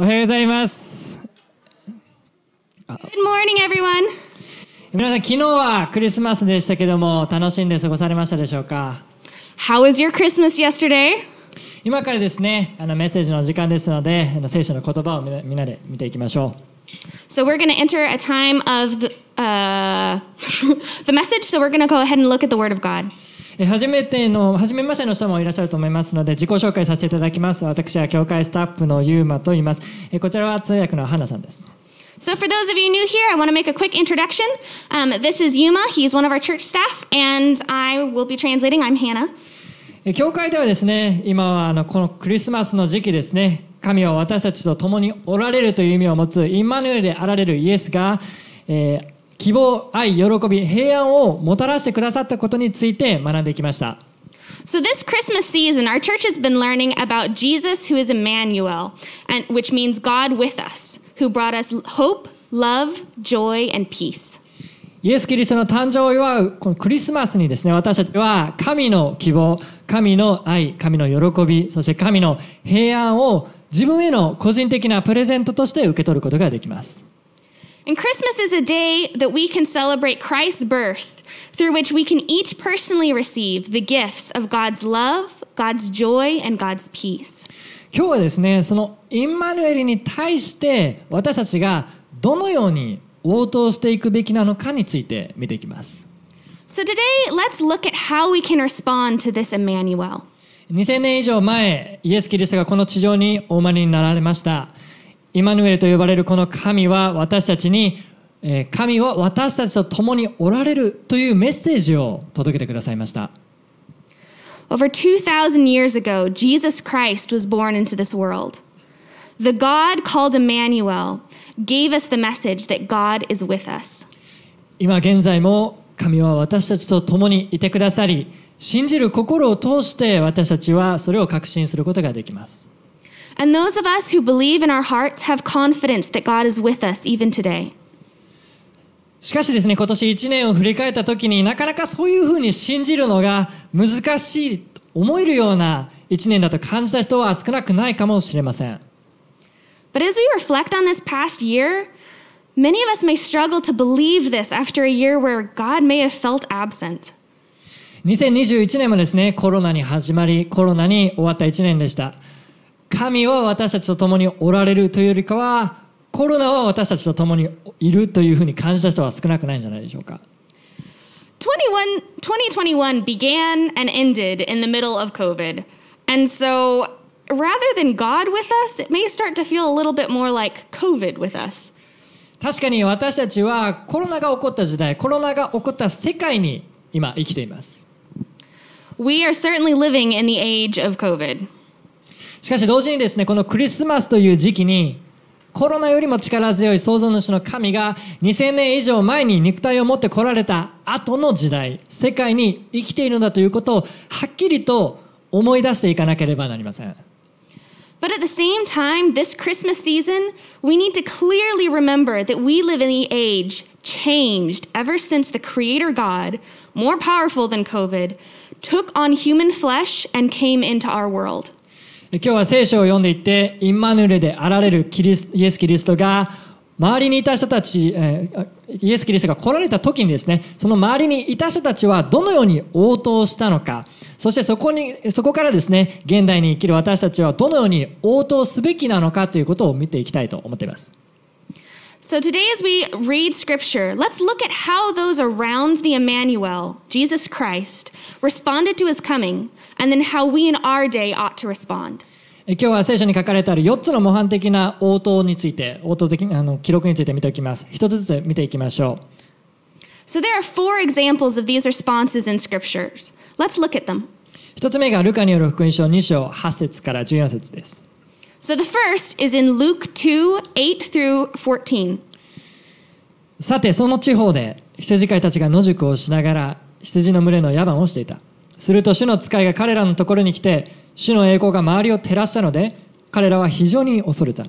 おはようございます。Good morning, everyone. 皆さん、昨日はクリスマスでしたけども、楽しんで過ごされましたでしょうか How was your Christmas yesterday? 今からですね、あのメッセージの時間ですので、あの聖書の言葉をみんなで見ていきましょう。So we're going to enter a time of the, uh, the message, so we're going to go ahead and look at the Word of God. え初めての初めましての人もいらっしゃると思いますので自己紹介させていただきます私は教会スタッフのユーマと言います、えこちらは通訳の花さんです So, for those of you new here, I want to make a quick introduction. Um, this is Yuma. He's one of our church staff, and I will be translating. I'm Hannah. 教会ではですね、今はあのこのクリスマスの時期ですね、神は私たちと共におられるという意味を持つインマヌエルであられるイエスが、えー、希望、愛、喜び、平安をもたらしてくださったことについて学んできました。So, this Christmas season, our church has been learning about Jesus, who is Emmanuel, and, which means God with us, who brought us hope, love, joy, and peace. イエス・キリストの誕生を祝うこのクリスマスにですね私たちは神の希望神の愛神の喜びそして神の平安を自分への個人的なプレゼントとして受け取ることができます。And Christmas is a day that we can celebrate Christ's birth, through which we can each personally receive the gifts of God's love, God's joy, and God's peace. today, let's look at how we can respond to this Emmanuel. 2000年以上前、イエス・キリストがこの地上にお生まれになられました。イマヌエルと呼ばれるこの神は私たちに神は私たちと共におられるというメッセージを届けてくださいました。Over 2,000 years ago, Jesus Christ was born into this world. The God called Emmanuel gave us the message that God is with us. 今現在も神は私たちと共にいてくださり、信じる心を通して私たちはそれを確信することができます。And those of us who believe in our hearts have confidence that God is with us even today. しかしてすね今年1年たと感した人は少なくないかもしれません but as we reflect on this past year, many of us may struggle to believe this after a year where God may have felt absent. 2021年もですね、コロナに始まり、コロナに終わった1年でした。神は私たちと共におられるというよりかはコロナは私たちと共にいるというふうに感じた人は少なくないんじゃないでしょうか。2 0 2 1 began and ended in the middle of COVID. And so rather than God with us, it may start to feel a little bit more like COVID with us. We are certainly living in the age of COVID. しかし同時にですね、このクリスマスという時期に、コロナよりも力強い創造主の神が2000年以上前に肉体を持って来られた後の時代、世界に生きているんだということをはっきりと思い出していかなければなりません。But at the same time, this Christmas season, we need to clearly remember that we live in the age changed ever since the Creator God, more powerful than COVID, took on human flesh and came into our world. 今日は聖書を読んでいってインマヌレであられるキリスイエス・キリストが周りにいた人たち、えイエス・キリストが来られた時にですねその周りにいた人たちはどのように応答したのかそしてそこにそこからですね現代に生きる私たちはどのように応答すべきなのかということを見ていきたいと思っています。So today, as we read scripture, let's look at how those around the Emmanuel, Jesus Christ, responded to his coming. and then how we in our day ought to respond. 今日は聖書に書かれてある4つの模範的な応答について、応答的あの記録について見ていきます。一つずつ見ていきましょう。So there are four examples of these responses in scriptures. Let's look at them. 一つ目がルカによる福音書2章8節から14節です。So the first is in Luke 2, 8 through 14. さて、その地方で羊飼いたちが野宿をしながら羊の群れの野蛮をしていた。すると主の使いが彼らのところに来て主の栄光が周りを照らしたので彼らは非常に恐れた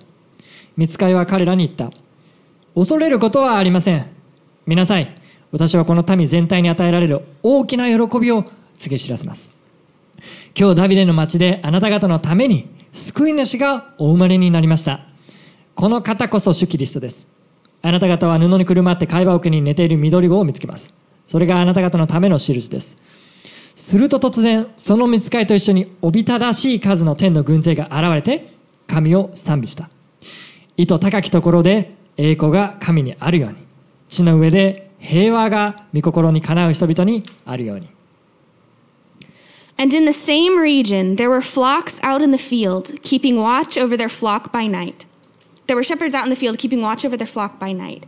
見つかいは彼らに言った恐れることはありません見なさい私はこの民全体に与えられる大きな喜びを告げ知らせます今日ダビデの町であなた方のために救い主がお生まれになりましたこの方こそ主キリストですあなた方は布にくるまって会話奥に寝ている緑子を見つけますそれがあなた方のための印ですすると突然その見つかりと一緒におびただしい数の天の軍勢が現れて神を賛美したいと高きところで栄光が神にあるように地の上で平和が御心にかなう人々にあるように And in the same region there were flocks out in the field keeping watch over their flock by night There were shepherds out in the field keeping watch over their flock by night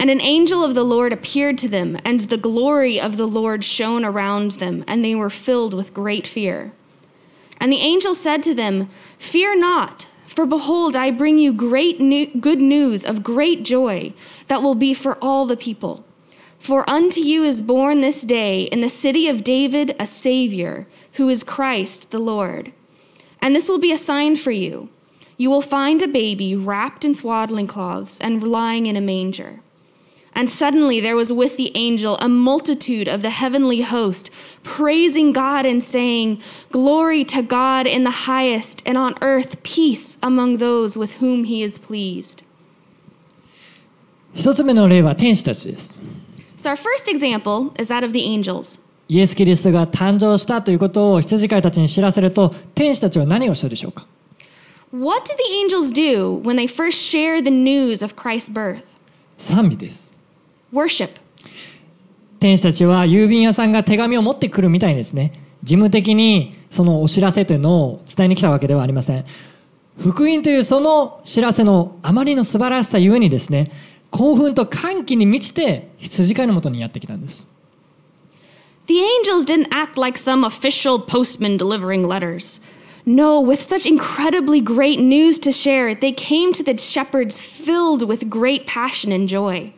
And an angel of the Lord appeared to them, and the glory of the Lord shone around them, and they were filled with great fear. And the angel said to them, Fear not, for behold, I bring you great new- good news of great joy that will be for all the people. For unto you is born this day in the city of David a Savior, who is Christ the Lord. And this will be a sign for you. You will find a baby wrapped in swaddling cloths and lying in a manger. And suddenly there was with the angel a multitude of the heavenly host, praising God and saying, Glory to God in the highest, and on earth peace among those with whom he is pleased. So our first example is that of the angels. イエス・キリストが誕生したということを羊飼いたちに知らせると、天使たちは何をしたでしょうか What did the angels do when they first shared the news of Christ's birth? 賛美です。Worship. 天使たちは郵便屋さんが手紙を持ってくるみたいですね。事務的にそのお知らせというのを伝えに来たわけではありません。福音というその知らせのあまりの素晴らしさゆえにですね、興奮と歓喜に満ちて羊飼いのもとにやってきたんです。The angels didn't act like some official postman delivering letters. No, with such incredibly great news to share, they came to the shepherds filled with great passion and joy.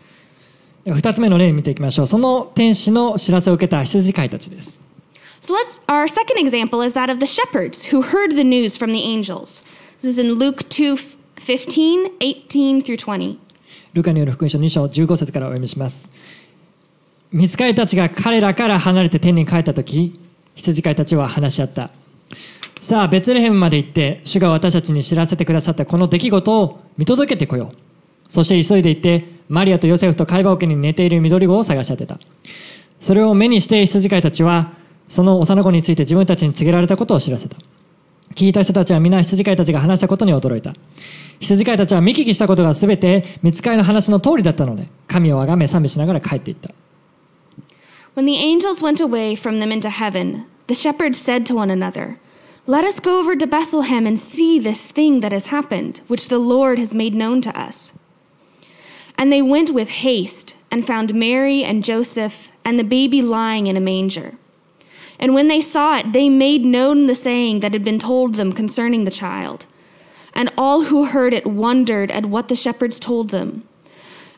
2つ目の例見ていきましょう。その天使の知らせを受けた羊飼いたちです。So let's, our second example is that of the shepherds who heard the news from the angels. This is in Luke 2 15, 18 through 20. ルカによる福音書2章15節からお読みします。見つかりたちが彼らから離れて天に帰ったとき、羊飼いたちは話し合った。さあ、ベツレヘムまで行って、主が私たちに知らせてくださったこの出来事を見届けてこよう。そして急いで行って、マリアとヨセフと会話桶に寝ている緑子を探し当てた。それを目にして羊飼いたちは、その幼子について自分たちに告げられたことを知らせた。聞いた人たちは皆羊飼いたちが話したことに驚いた。羊飼いたちは見聞きしたことが全て見つかりの話の通りだったので、神をあがめ賛美しながら帰っていった。When the angels went away from them into heaven, the shepherds said to one another, Let us go over to Bethlehem and see this thing that has happened, which the Lord has made known to us. And they went with haste and found Mary and Joseph and the baby lying in a manger. And when they saw it, they made known the saying that had been told them concerning the child. And all who heard it wondered at what the shepherds told them.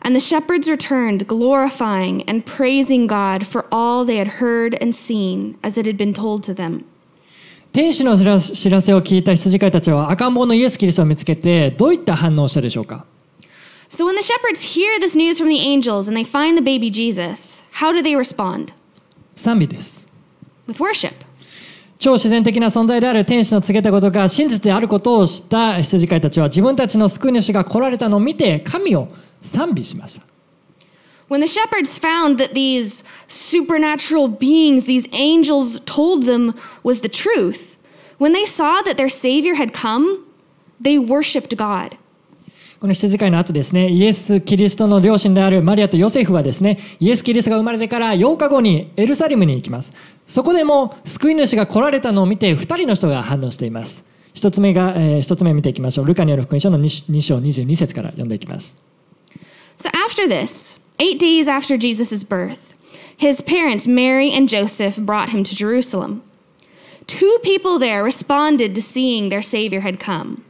And the shepherds returned, glorifying and praising God for all they had heard and seen as it had been told to them. 天使の知らせを聞いた羊飼いたちは赤ん坊のイエス・キリストを見つけてどういった反応をしたでしょうか so when the shepherds hear this news from the angels and they find the baby Jesus, how do they respond? With worship. 超自然的な存在である天使の告げたことが真実であることを知った羊飼いたちは自分たちの救い主が来られたのを見て神を賛美しました。When the shepherds found that these supernatural beings, these angels told them was the truth, when they saw that their Savior had come, they worshiped God. この羊飼いの後ですね、イエス・キリストの両親であるマリアとヨセフはですね、イエス・キリストが生まれてから8日後にエルサレムに行きます。そこでも救い主が来られたのを見て2人の人が反応しています。1つ目が、えー、1つ目見ていきましょう。ルカによる福音書の 2, 2章22節から読んでいきます。So after this, eight days after Jesus' birth, his parents Mary and Joseph brought him to Jerusalem. Two people there responded to seeing their Savior had come.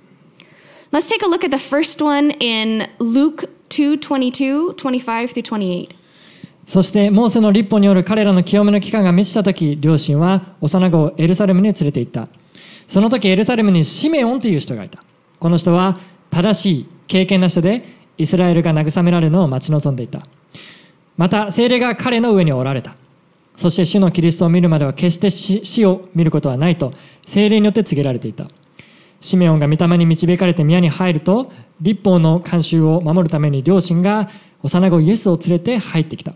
Let's take a look at the first one in Luke 2 22, そしてモーセの立法による彼らの清めの期間が満ちた時両親は幼子をエルサレムに連れて行ったその時エルサレムにシメオンという人がいたこの人は正しい経験な人でイスラエルが慰められるのを待ち望んでいたまた精霊が彼の上におられたそして主のキリストを見るまでは決して死を見ることはないと精霊によって告げられていたシメオンが御霊に導かれて宮に入ると立法の慣習を守るために両親が幼子イエスを連れて入ってきた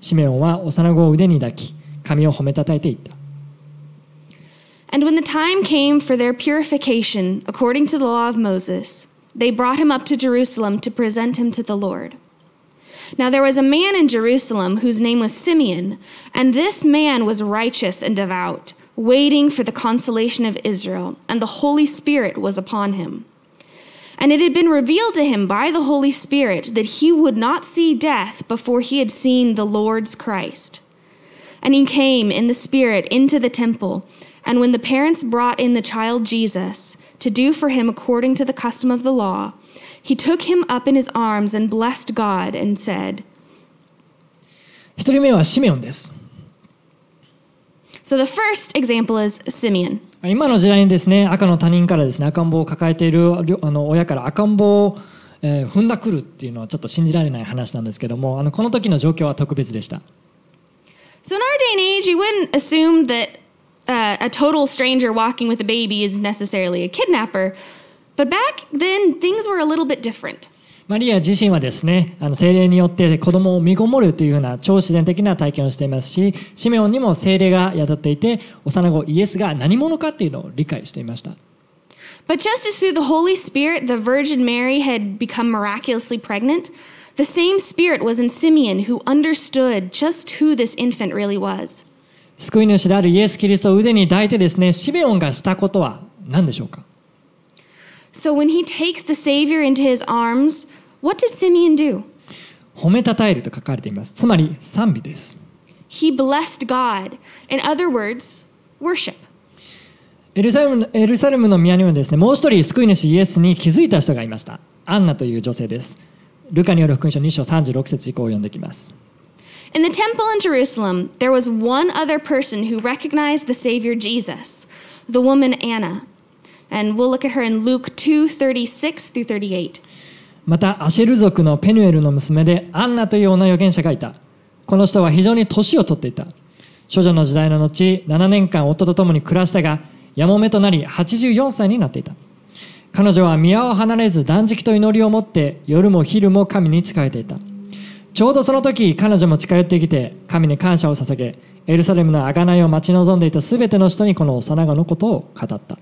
シメオンは幼子を腕に抱き髪を褒めたたいていった And when the time came for their purification according to the law of Moses, they brought him up to Jerusalem to present him to the Lord. Now there was a man in Jerusalem whose name was Simeon, and this man was righteous and devout. waiting for the consolation of Israel, and the Holy Spirit was upon him. And it had been revealed to him by the Holy Spirit that he would not see death before he had seen the Lord's Christ. And he came in the Spirit into the temple. And when the parents brought in the child Jesus to do for him according to the custom of the law, he took him up in his arms and blessed God and said, 1人目はシメオンです。so the first example is Simeon. 今の時代にですね、赤の他人からですね、赤ん坊を抱えているあの親から赤ん坊を、えー、踏んだくるっていうのはちょっと信じられない話なんですけども、あのこの時の状況は特別でした。So in our day and age, you wouldn't assume that uh, a total stranger walking with a baby is necessarily a kidnapper, but back then things were a little bit different. マリア自身はですね、あの精霊によって子供を身ごもるというような超自然的な体験をしていますし、シメオンにも精霊が宿っていて、幼子イエスが何者かっていうのを理解していました。But just as through the Holy Spirit the Virgin Mary had become miraculously pregnant, the same Spirit was in Simeon who understood just who this infant really was. 救い主であるイエス・キリストを腕に抱いてですね、シメオンがしたことは何でしょうか So when he takes the Savior into his arms, what did Simeon do? 褒めたたえると書かれています。つまり賛美です。He blessed God. In other words, worship. エルサレムエルサレムの宮にはですね、もう一人救い主イエスに気づいた人がいました。アンナという女性です。ルカによる福音書2章36節以降を読んできます。In the temple in Jerusalem, there was one other person who recognized the Savior Jesus, the woman Anna. And we'll look at her in Luke 2 36 t o 38. またアシェル族のペヌエルの娘でアンナという女預言者がいたこの人は非常に年を取っていた処女の時代の後7年間夫と共に暮らしたがやもめとなり84歳になっていた彼女は宮を離れず断食と祈りを持って夜も昼も神に仕えていたちょうどその時彼女も近寄ってきて神に感謝を捧げエルサレムの贖いを待ち望んでいた全ての人にこの幼子のことを語った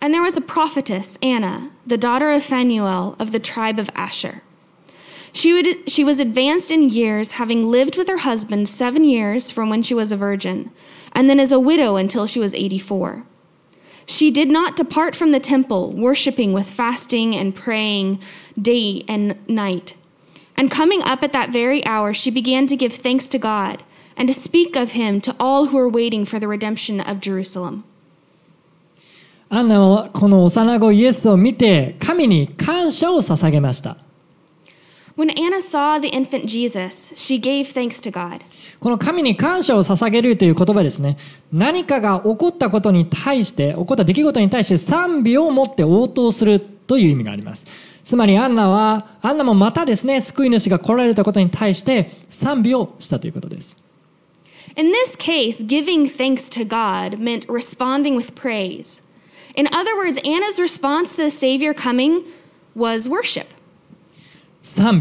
And there was a prophetess, Anna, the daughter of Phanuel of the tribe of Asher. She, would, she was advanced in years, having lived with her husband seven years from when she was a virgin, and then as a widow until she was 84. She did not depart from the temple, worshiping with fasting and praying day and night. And coming up at that very hour, she began to give thanks to God and to speak of him to all who were waiting for the redemption of Jerusalem. アンナはこの幼子イエスを見て神に感謝を捧げました。When Anna saw the infant Jesus, she gave thanks to God. この神に感謝を捧げるという言葉ですね。何かが起こったことに対して、起こった出来事に対して賛美を持って応答するという意味があります。つまりアンナは、アンナもまたですね、救い主が来られたことに対して賛美をしたということです。In this case, giving thanks to God meant responding with praise. In other words, Anna's response to the Savior coming was worship. 賛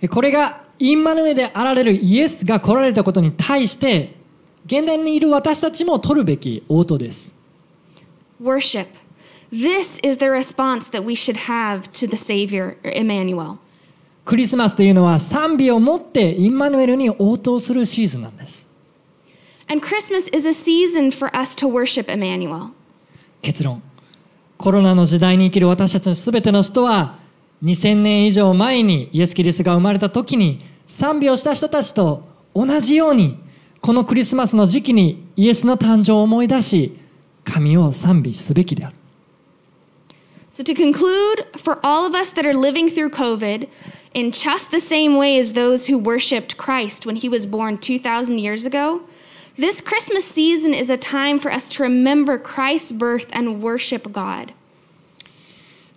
美。これがインマヌエであられるイエスが来られたことに対して、現代にいる私たちも取るべき応答です。Worship. This is the response that we should have to the Savior, Emmanuel. クリスマスというのは賛美をもってインマヌエルに応答するシーズンなんです。And Christmas is a season for us to worship Emmanuel. 結論コロナの時代に生きる私たちの全ての人は2000年以上前にイエス・キリストが生まれた時に賛美をした人たちと同じようにこのクリスマスの時期にイエスの誕生を思い出し神を賛美すべきである。So to conclude, for all of us that are living through COVID, in just the same way as those who worshiped Christ when he was born 2,000 years ago, This Christmas season is a time for us to remember Christ's birth and worship God.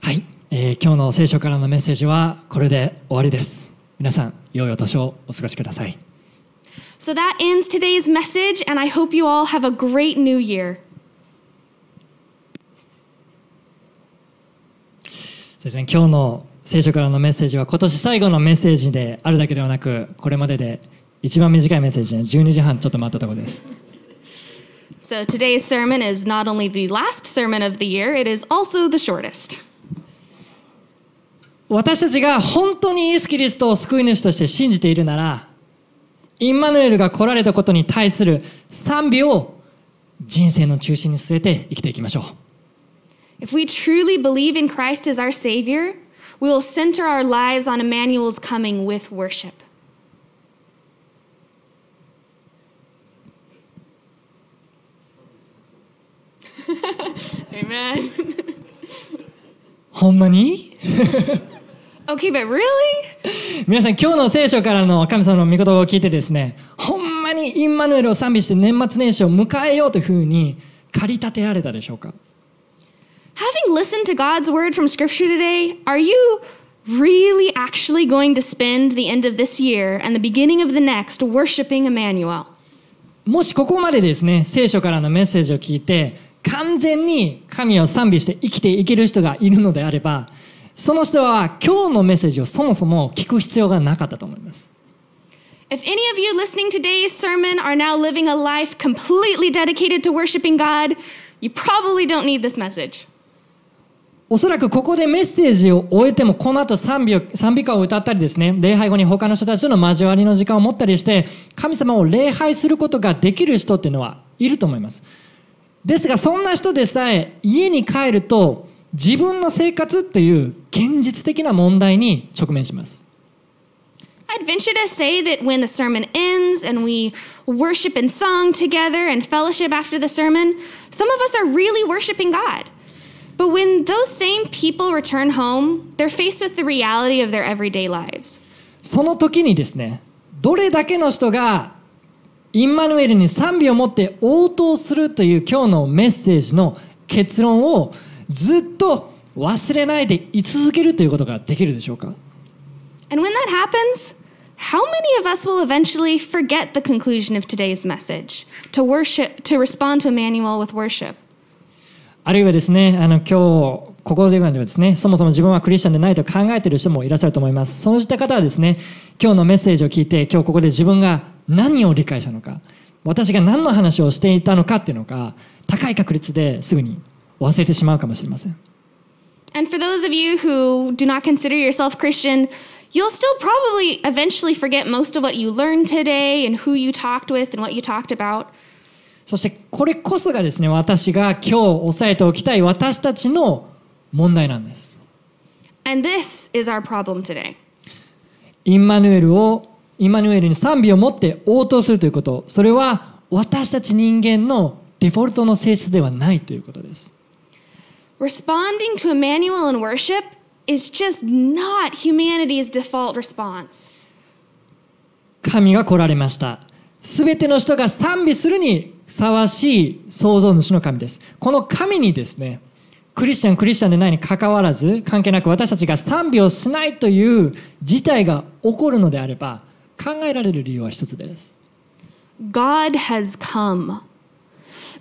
はい、えー、今日の聖書からのメッセージはこれで終わりです。皆さん、良いお年をお過ごしください。So that ends today's message, and I hope you all have a great new year. そうですね、今日の聖書からのメッセージは今年最後のメッセージであるだけではなく、これまでで一番短いメッセージね、12時半ちょっと待ったところです。So today's sermon is not only the last sermon of the year, it is also the shortest. 私たちが本当にイエス・キリストを救い主として信じているなら、インマヌエルが来られたことに対する賛美を人生の中心に据えて生きていきましょう。If we truly believe in Christ as our Savior, we will center our lives on Emmanuel's coming with worship. man. ほんまに Okay, but really? 皆さん今日の聖書からの神様の御言葉を聞いてですねほんまにインマヌエルを賛美して年末年始を迎えようというふうに駆り立てられたでしょうか Having listened to God's word from Scripture today, are you really actually going to spend the end of this year and the beginning of the next worshiping Emmanuel? もしここまでですね聖書からのメッセージを聞いて完全に神を賛美して生きていける人がいるのであればその人は今日のメッセージをそもそも聞く必要がなかったと思います。If any of you listening to d a y s sermon are now living a life completely dedicated to worshiping God, you probably don't need this message. おそらくここでメッセージを終えてもこの後賛美を賛美歌を歌ったりですね礼拝後に他の人たちとの交わりの時間を持ったりして神様を礼拝することができる人っていうのはいると思います。ですがそんな人でさえ家に帰ると自分の生活という現実的な問題に直面します。I'd venture to say that when the sermon ends and we worship and sung together and fellowship after the sermon, some of us are really worshiping God. But when those same people return home, they're faced with the reality of their everyday lives. その時にですね、どれだけの人がインマヌエルに賛美を持って応答するという今日のメッセージの結論をずっと忘れないでい続けるということができるでしょうか And when that happens, how many of us will eventually forget the conclusion of today's message to worship, to respond to Emmanuel with worship? あるいはですね、あの今日ここではですね、そもそも自分はクリスチャンでないと考えている人もいらっしゃると思います。そうした方はですね、今日のメッセージを聞いて、今日ここで自分が何を理解したのか、私が何の話をしていたのかっていうのが、高い確率ですぐに忘れてしまうかもしれません。And for those of you who do not consider yourself Christian, you'll still probably eventually forget most of what you learned today and who you talked with and what you talked about. そしてこれこそがですね、私が今日押さえておきたい私たちの問題なんです。And this is our problem today. インマヌエルをインマヌエルに賛美を持って応答するということそれは私たち人間のデフォルトの性質ではないということです。Responding to Emmanuel in worship is just not humanity's default response. 神が来られました。すべての人が賛美するにふさわしい創造主の神です。この神にですね、クリスチャンクリスチャンでないにかかわらず関係なく私たちが賛美をしないという事態が起こるのであれば考えられる理由は一つです。God has come.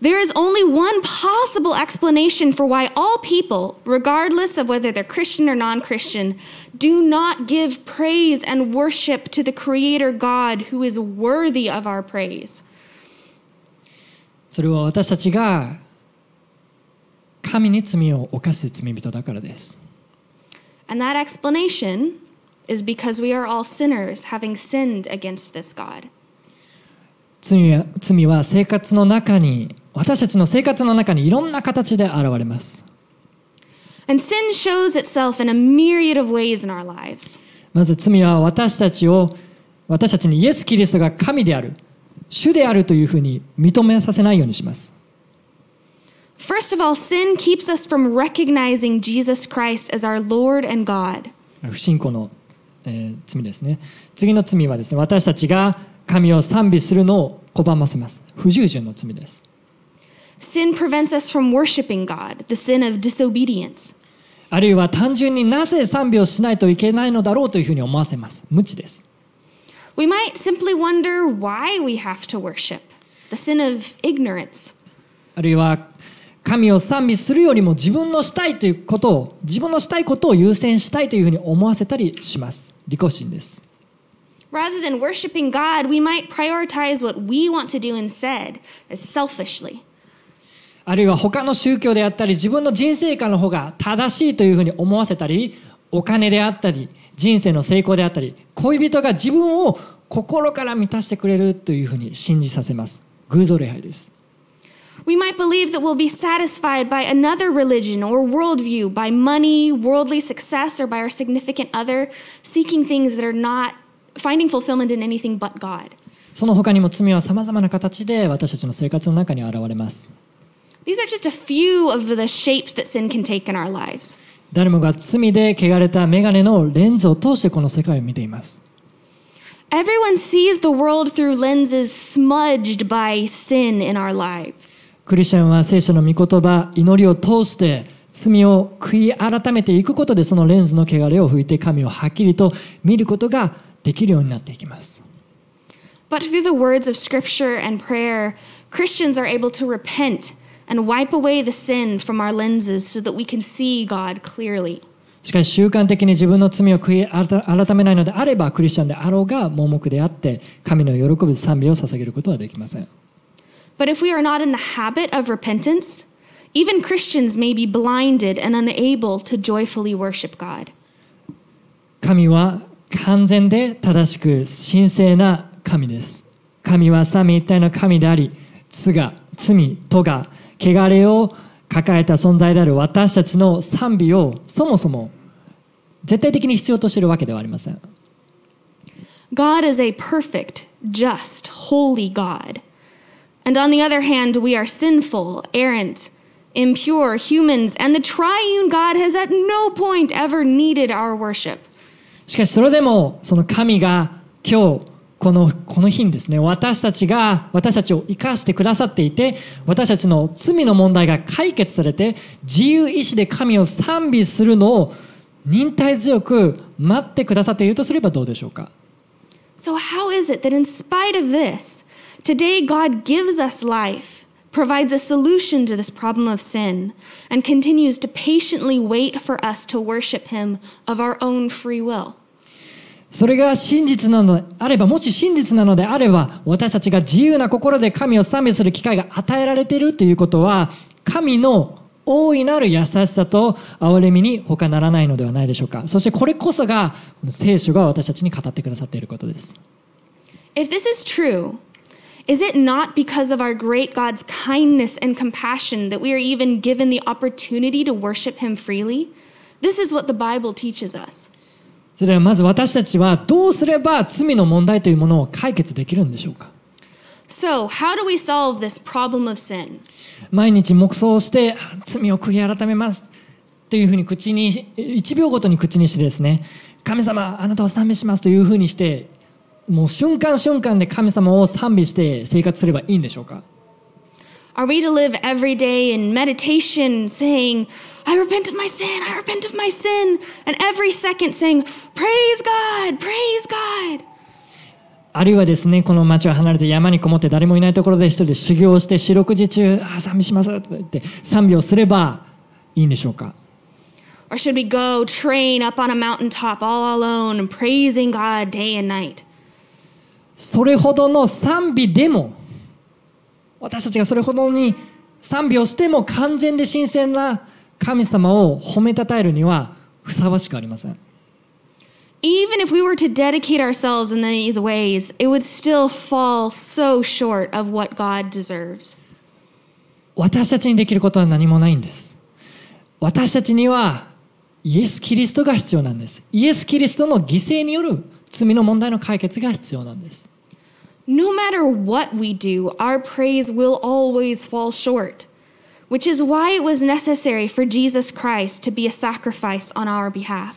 There is only one possible explanation for why all people, regardless of whether they're Christian or non Christian, do not give praise and worship to the Creator God who is worthy of our praise. それは私たちが神に罪を犯す罪人だからです。And that explanation is because we are all sinners having sinned against this God. 罪は罪は生活の中に私たちの生活の中にいろんな形で現れます。And sin shows itself in a myriad of ways in our lives. まず罪は私たちを私たちにイエス・キリストが神である、主であるというふうに認めさせないようにします。First of all, sin keeps us from recognizing Jesus Christ as our Lord and God. 不信仰の、えー、罪ですね。次の罪はですね、私たちが神を賛美するのを拒ませます。不従順の罪です。Sin prevents us from worshiping God, the sin of disobedience. あるいは単純になぜ賛美をしないといけないのだろうというふうに思わせます。無知です。We might simply wonder why we have to worship, the sin of ignorance. あるいは神を賛美するよりも自分のしたいということを自分のしたいことを優先したいというふうに思わせたりします利己心です Rather than worshiping God, we might prioritize what we want to do instead, selfishly. あるいは他の宗教であったり自分の人生観の方が正しいというふうに思わせたりお金であったり人生の成功であったり恋人が自分を心から満たしてくれるというふうに信じさせます偶像礼拝です We might believe that we'll be satisfied by another religion or worldview, by money, worldly success, or by our significant other, seeking things that are not finding fulfillment in anything but God. These are just a few of the shapes that sin can take in our lives. Everyone sees the world through lenses smudged by sin in our lives. クリスチャンは聖書の御言葉祈りを通して罪を悔い改めていくことでそのレンズの汚れを拭いて神をはっきりと見ることができるようになっていきます。But through the words of scripture and prayer, Christians are able to repent and wipe away the sin from our lenses so that we can see God clearly. しかし習慣的に自分の罪を悔い改めないのであればクリスチャンであろうが盲目であって神の喜ぶ賛美を捧げることはできません。But if we are not in the habit of repentance, even Christians may be blinded and unable to joyfully worship God. God is a perfect, just, holy God. And on the other hand, we are sinful, errant, impure humans, and the triune God has at no point ever needed our worship. しかしそれでもその神が今日このこの日にですね私たちが私たちを生かしてくださっていて私たちの罪の問題が解決されて自由意志で神を賛美するのを忍耐強く待ってくださっているとすればどうでしょうか So how is it that in spite of this Today, God gives us life, provides a solution to this problem of sin, and continues to patiently wait for us to worship Him of our own free will. それが真実なのであれば、もし真実なのであれば、私たちが自由な心で神を賛美する機会が与えられているということは、神の大いなる優しさと憐れみに他ならないのではないでしょうか。そしてこれこそが、聖書が私たちに語ってくださっていることです。If this is true, is it not because of our great God's kindness and compassion that we are even given the opportunity to worship Him freely? This is what the Bible teaches us. それはまず私たちはどうすれば罪の問題というものを解決できるんでしょうか So, how do we solve this problem of sin? 毎日黙想して罪を悔い改めますというふうに口に1秒ごとに口にしてですね神様あなたを賛美しますというふうにしてもう瞬間瞬間で神様を賛美して生活すればいいんでしょうか Are we to live every day in meditation saying, I repent of my sin, I repent of my sin, and every second saying, Praise God, praise God? あるいはですね、この町を離れて山にこもって誰もいないところで一人で修行して、四六時中、あ、賛美しますと言って賛美をすればいいんでしょうか Or should we go train up on a mountaintop all alone, praising God day and night? それほどの賛美でも私たちがそれほどに賛美をしても完全で神聖な神様を褒めたたえるにはふさわしくありません。Even if we were to dedicate ourselves in these ways, it would still fall so short of what God deserves. 私たちにできることは何もないんです。私たちにはイエス・キリストが必要なんです。イエス・キリストの犠牲による罪の問題の解決が必要なんです。No matter what we do, our praise will always fall short, which is why it was necessary for Jesus Christ to be a sacrifice on our behalf.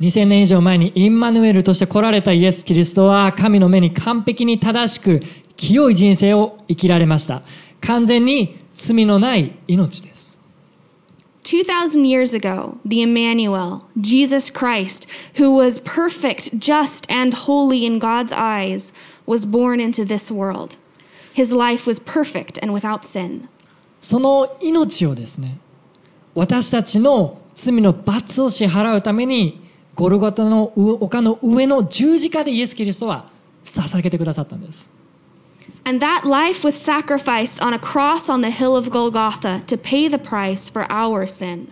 2000年以上前にインマヌエルとして来られたイエス・キリストは神の目に完璧に正しく清い人生を生きられました。完全に罪のない命です。2,000 years ago, the Emmanuel, Jesus Christ, who was perfect, just, and holy in God's eyes, was born into this world. His life was perfect and without sin. その命をですね、私たちの罪の罰を支払うために、ゴルゴタの丘の上の十字架でイエス・キリストは捧げてくださったんです。and that life was sacrificed on a cross on the hill of Golgotha to pay the price for our sin.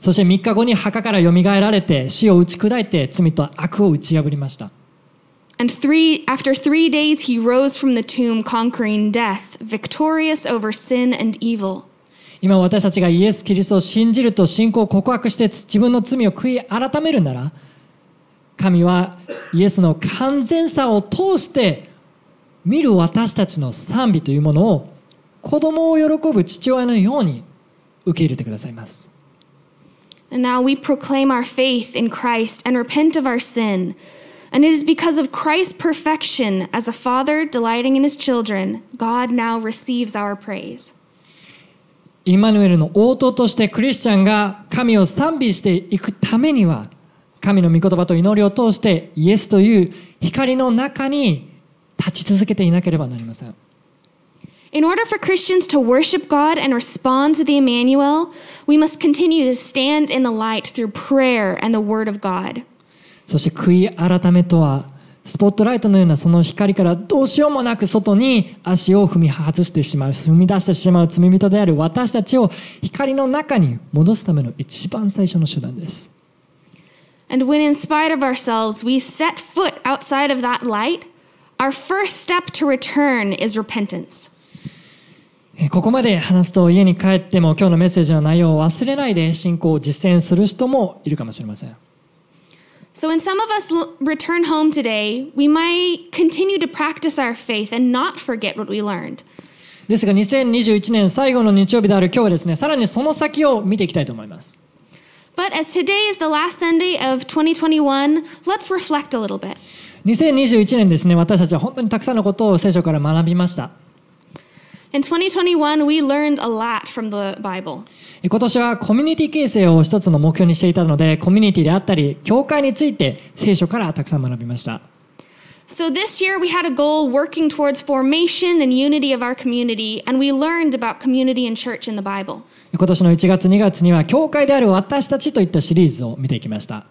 そして3日後に墓からよみがえられて死を打ち砕いて罪と悪を打ち破りました。And three, after three days he rose from the tomb conquering death, victorious over sin and evil. 見る私たちの賛美というものを子供を喜ぶ父親のように受け入れてくださいます。And now we proclaim our faith in Christ and repent of our sin. And it is because of Christ's perfection as a father delighting in his children, God now receives our praise. イマヌエルの応答としてクリスチャンが神を賛美していくためには神の御言葉と祈りを通してイエスという光の中に立ち続けていなければなりません。In order for Christians to worship God and respond to the Emmanuel, we must continue to stand in the light through prayer and the Word of God. そして悔い改めとは、スポットライトのようなその光からどうしようもなく外に足を踏み外してしまう、踏み出してしまう罪人である私たちを光の中に戻すための一番最初の手段です。And when in spite of ourselves we set foot outside of that light, Our first step to return is repentance. ここまで話すと家に帰っても今日のメッセージの内容を忘れないで信仰を実践する人もいるかもしれません。So when some of us return home today, we might continue to practice our faith and not forget what we learned. ですが2021年最後の日曜日である今日はですね、さらにその先を見ていきたいと思います。But as today is the last Sunday of 2021, let's reflect a little bit. 2021年ですね、私たちは本当にたくさんのことを聖書から学びました。In 2021, we learned a lot from the Bible. 今年はコミュニティ形成を一つの目標にしていたので、コミュニティであったり、教会について聖書からたくさん学びました。So this year we had a goal working towards formation and unity of our community, and we learned about community and church in the Bible. 今年の1月2月には、教会である私たちといったシリーズを見ていきました。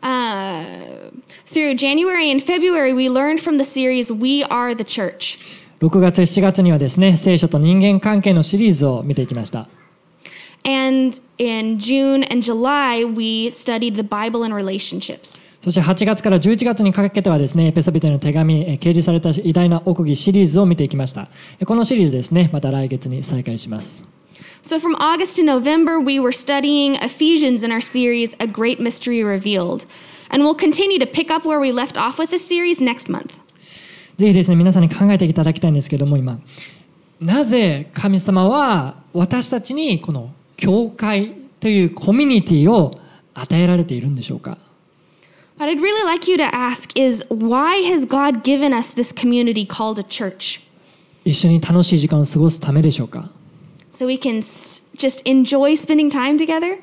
Uh, Through January and February, we learned from the series We Are the Church. 6月、7月にはですね、聖書と人間関係のシリーズを見ていきました。And in June and July, we studied the Bible and relationships. そして8月から11月にかけてはですね、エペソビテの手紙、掲示された偉大な奥義シリーズを見ていきました。このシリーズですね、また来月に再開します。So from August to November, we were studying Ephesians in our series A Great Mystery Revealed. And we'll continue to pick up where we left off with this series next month. ぜひですね、皆さんに考えていただきたいんですけども、今、なぜ神様は私たちにこの教会というコミュニティを与えられているんでしょうか What I'd really like you to ask is why has God given us this community called a church? 一緒に楽しい時間を過ごすためでしょうか So we can just enjoy spending time together?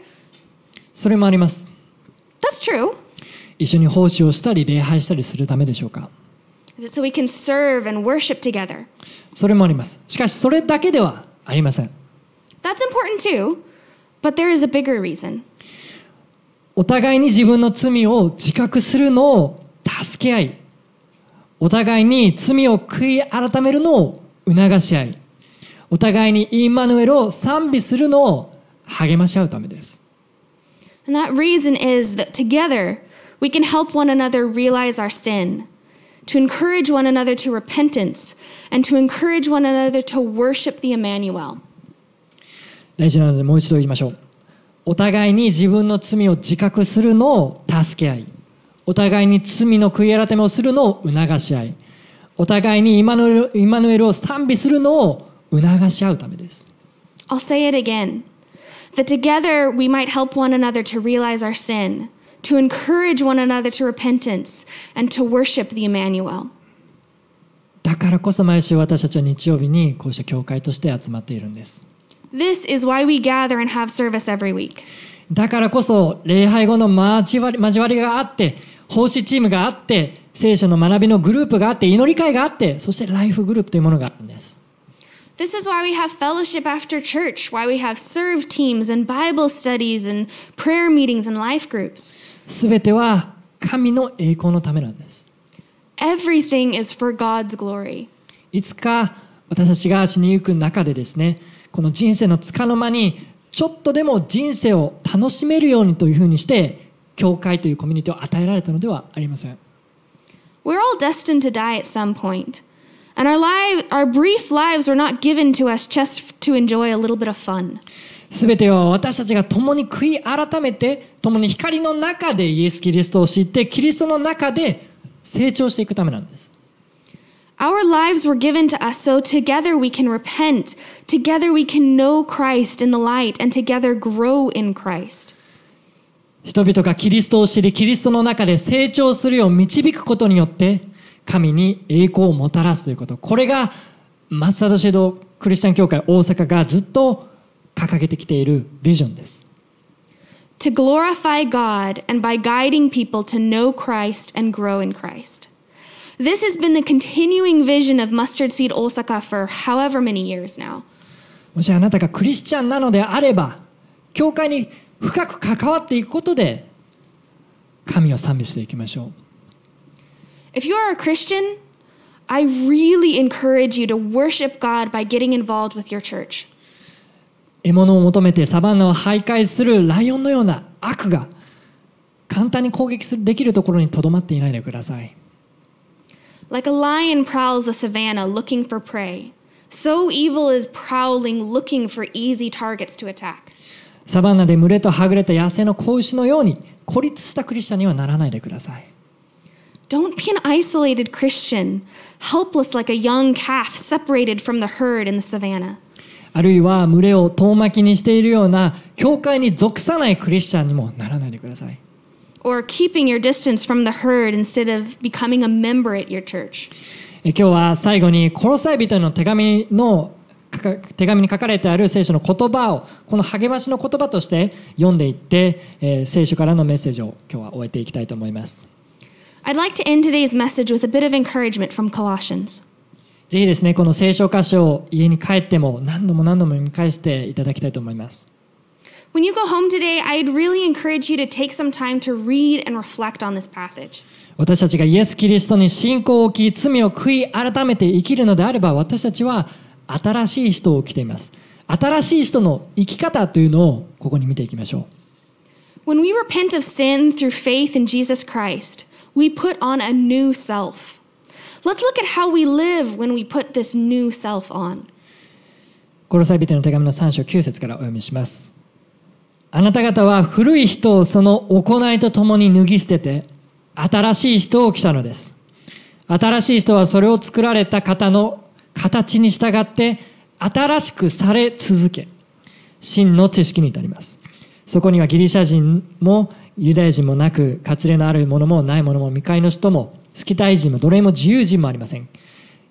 それもあります。That's true. 一緒に奉仕をしたり礼拝したりするためでしょうか so、we can serve and worship together. それもあります。しかしそれだけではありません。That's important too, but there is a bigger reason. お互いに自分の罪を自覚するのを助け合い、お互いに罪を悔い改めるのを促し合い、お互いにインマヌエルを賛美するのを励まし合うためです。And that reason is that together We can help one another realize our sin, to encourage one another to repentance, and to encourage one another to worship the Emmanuel. 大事なのでもう一度言いましょう。お互いに自分の罪を自覚するのを助け合い。お互いに罪の悔い改めをするのを促し合い。お互いにイマヌエル,イマヌエルを賛美するのを促し合うためです。I'll say it again. That together we might help one another to realize our sin. to encourage one another to repentance and to worship the Emmanuel. だからこそ毎週私たちは日曜日にこうした教会として集まっているんです。This is why we gather and have service every week. だからこそ礼拝後の交わり交わりがあって、奉仕チームがあって、聖書の学びのグループがあって、祈り会があって、そしてライフグループというものがあるんです。This is why we have fellowship after church, why we have serve teams and Bible studies and prayer meetings and life groups. すべては神の栄光のためなんです。Everything is for God's glory. いつか私たちが死にゆく中でですね、この人生のつかの間にちょっとでも人生を楽しめるようにというふうにして、教会というコミュニティを与えられたのではありません。We're all destined to die at some point. And our, live, our brief lives were not given to us just to enjoy a little bit of fun. 全ては私たちが共に悔い改めて、共に光の中でイエス・キリストを知って、キリストの中で成長していくためなんです。Our lives were given to us so together we can repent, together we can know Christ in the light, and together grow in Christ. 人々がキリストを知り、キリストの中で成長するよう導くことによって、神に栄光をもたらすということ。これが、マスタードシェードクリスチャン協会大阪がずっと掲げてきているビジョンです。To glorify God and by guiding people to know Christ and grow in Christ. This has been the continuing vision of Mustard Seed Osaka for however many years now. もしあなたがクリスチャンなのであれば、教会に深く関わっていくことで、神を賛美していきましょう。If you are a Christian, I really encourage you to worship God by getting involved with your church. 獲物を求めてサバンナを徘徊するライオンのような悪が簡単に攻撃できるところにとどまっていないでください。Like a lion prowls the savannah looking for prey, so evil is prowling looking for easy targets to attack. サバンナで群れとはぐれた野生の子牛のように孤立したクリスチャンにはならないでください。Don't be an isolated Christian, helpless like a young calf separated from the herd in the savannah. あるいは群れを遠巻きにしているような教会に属さないクリスチャンにもならないでください。Or keeping your distance from the herd instead of becoming a member at your church. 今日は最後にコロサイ人の手紙の手紙に書かれてある聖書の言葉をこの励ましの言葉として読んでいって、えー、聖書からのメッセージを今日は終えていきたいと思います。I'd like to end today's message with a bit of encouragement from Colossians. ぜひですね、この聖書箇所を家に帰っても何度も何度も見返していただきたいと思います。When you go home today, I'd really encourage you to take some time to read and reflect on this passage. 私たちがイエス・キリストに信仰を置き、罪を悔い改めて生きるのであれば、私たちは新しい人を着ています。新しい人の生き方というのをここに見ていきましょう。When we repent of sin through faith in Jesus Christ, we put on a new self. Let's look at how we live when we put this new self on. コロサイ人の手紙の3章9節からお読みします。あなた方は古い人をその行いとともに脱ぎ捨てて、新しい人を来たのです。新しい人はそれを作られた方の形に従って新しくされ続け、真の知識に至ります。そこにはギリシャ人もユダヤ人もなく、割礼のあるものもないものも未開の人もスキタイ人も奴隷も自由人もありません。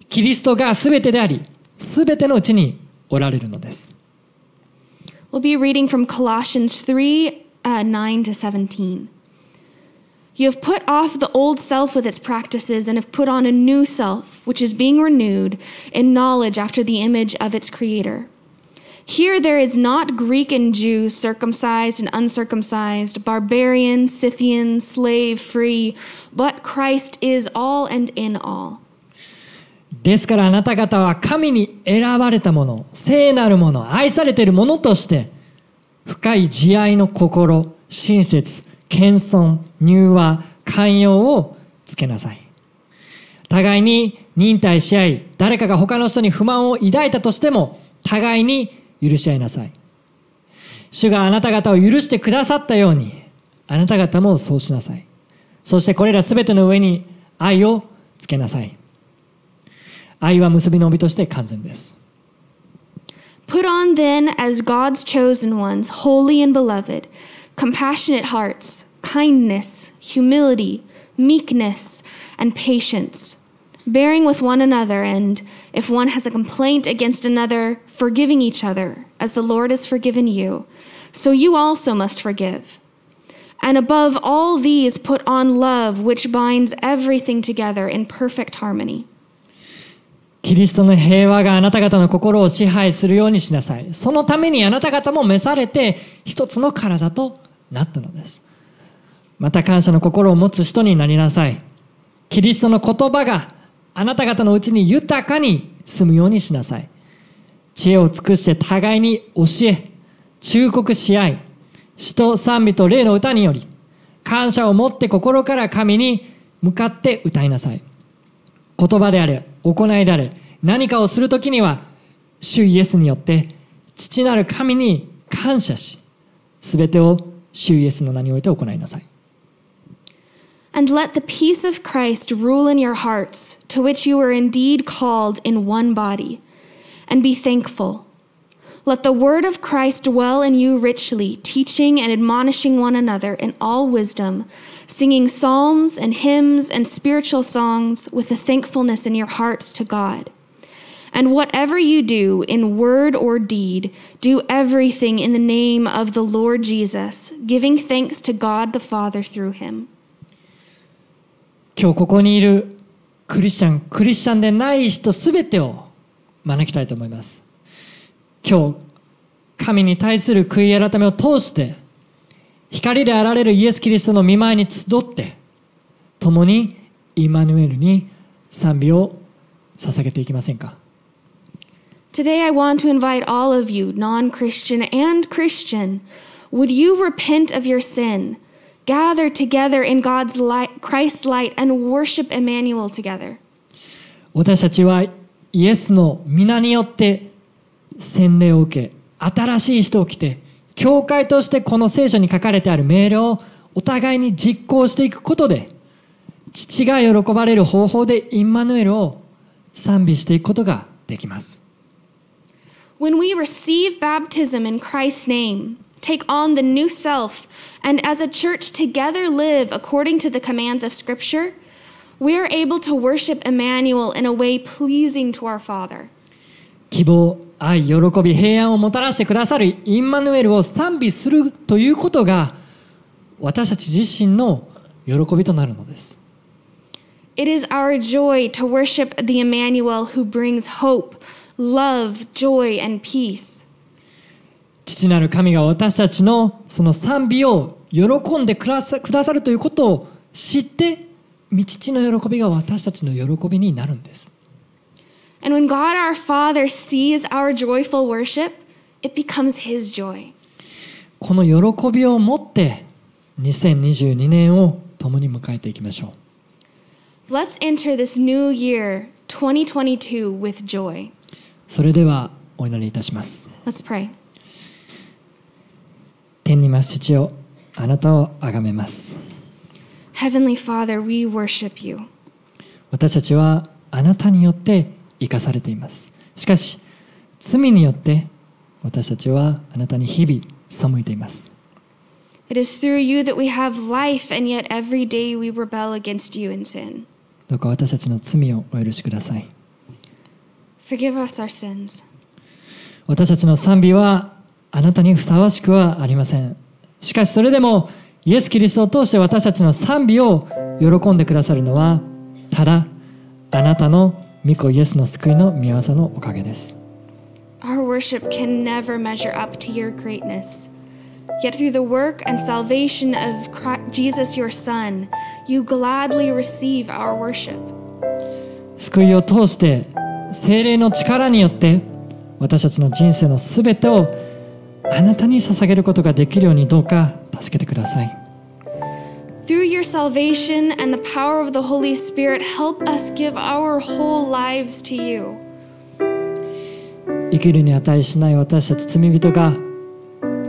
キリストが全てであり、全てのうちにおられるのです。We'll be reading from Colossians 3 uh, 9 to 17. You have put off the old self with its practices and have put on a new self, which is being renewed in knowledge after the image of its creator. Here there is not Greek and Jew, circumcised and uncircumcised, barbarian, Scythian, slave, free, but Christ is all and in all. ですからあなた方は神に選ばれたもの、聖なるもの、愛されているものとして、深い慈愛の心、親切、謙遜、柔和、寛容をつけなさい。互いに忍耐し合い、誰かが他の人に不満を抱いたとしても、互いに許し合いなさい。主があなた方を許してくださったように、あなた方もそうしなさい。そしてこれらすべての上に愛をつけなさい。愛は結びの帯として完全です。Put on then as God's chosen ones, holy and beloved, compassionate hearts, kindness, humility, meekness, and patience, bearing with one another, and If one has a complaint against another, forgiving each other, as the Lord has forgiven you, so you also must forgive. And above all these, put on love, which binds everything together in perfect harmony. キリストの平和があなた方の心を支配するようにしなさい。そのためにあなた方も召されて一つの体となったのです。また感謝の心を持つ人になりなさい。キリストの言葉があなた方のうちに豊かに住むようにしなさい。知恵を尽くして互いに教え、忠告し合い、死と賛美と霊の歌により、感謝を持って心から神に向かって歌いなさい。言葉であれ、行いであれ、何かをするときには、主イエスによって、父なる神に感謝し、すべてを主イエスの名において行いなさい。And let the peace of Christ rule in your hearts, to which you were indeed called in one body, and be thankful. Let the word of Christ dwell in you richly, teaching and admonishing one another in all wisdom, singing psalms and hymns and spiritual songs with a thankfulness in your hearts to God. And whatever you do, in word or deed, do everything in the name of the Lord Jesus, giving thanks to God the Father through him. 今日ここにいるクリスチャンクリスチャンでない人すべてを招きたいと思います今日神に対する悔い改めを通して光であられるイエス・キリストの見舞いに集って共にイマヌエルに賛美を捧げていきませんか Today I want to invite all of you, non Christian and Christian, would you repent of your sin? gather together in God's light, Christ's light, and worship Emmanuel together. 私たちはイエスの皆によって洗礼を受け、新しい人を着て、教会としてこの聖書に書かれてある命令をお互いに実行していくことで、父が喜ばれる方法でインマヌエルを賛美していくことができます。When we receive baptism in Christ's name, take on the new self, and as a church together live according to the commands of Scripture, we are able to worship Emmanuel in a way pleasing to our Father. 希望、愛、喜び、平安をもたらしてくださるインマヌエルを賛美するということが私たち自身の喜びとなるのです。It is our joy to worship the Emmanuel who brings hope, love, joy, and peace. 父なる神が私たちのその賛美を喜んでくださるということを知って父の喜びが私たちの喜びになるんです。And when God our Father sees our joyful worship, it becomes His joy. この喜びを持って2022年を共に迎えていきましょう。Let's enter this new year 2022 with joy. それではお祈りいたします。Let's pray. 天にまし父よあなたを崇めます Heavenly Father, we worship you. 私たちはあなたによって生かされていますしかし罪によって私たちはあなたに日々背いています It is through you that we have life, and yet every day we rebel against you in sin. どうか私たちの罪をお許しください。Forgive us our sins. 私たちの賛美はあなたにふさわしくはありません。しかしそれでもイエス・キリストを通して私たちの賛美を喜んでくださるのはただあなたの御子イエスの救いの御業のおかげです。Our worship can never measure up to your greatness. Yet through the work and salvation of Christ, Jesus your Son, you gladly receive our worship. 救いを通して精霊の力によって私たちの人生のすべてをあなたに捧げることができるようにどうか助けてください。Through your salvation and the power of the Holy Spirit, help us give our whole lives to you. 生きるに値しない私たち罪人が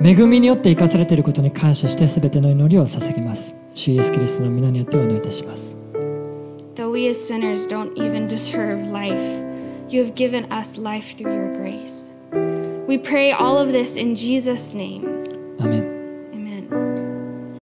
恵みによって生かされていることに感謝してすべての祈りを捧げます。主イエスキリストの皆によってお願いいたします。Though we as sinners don't even deserve life, you have given us life through your grace. We pray all of this in Jesus' name.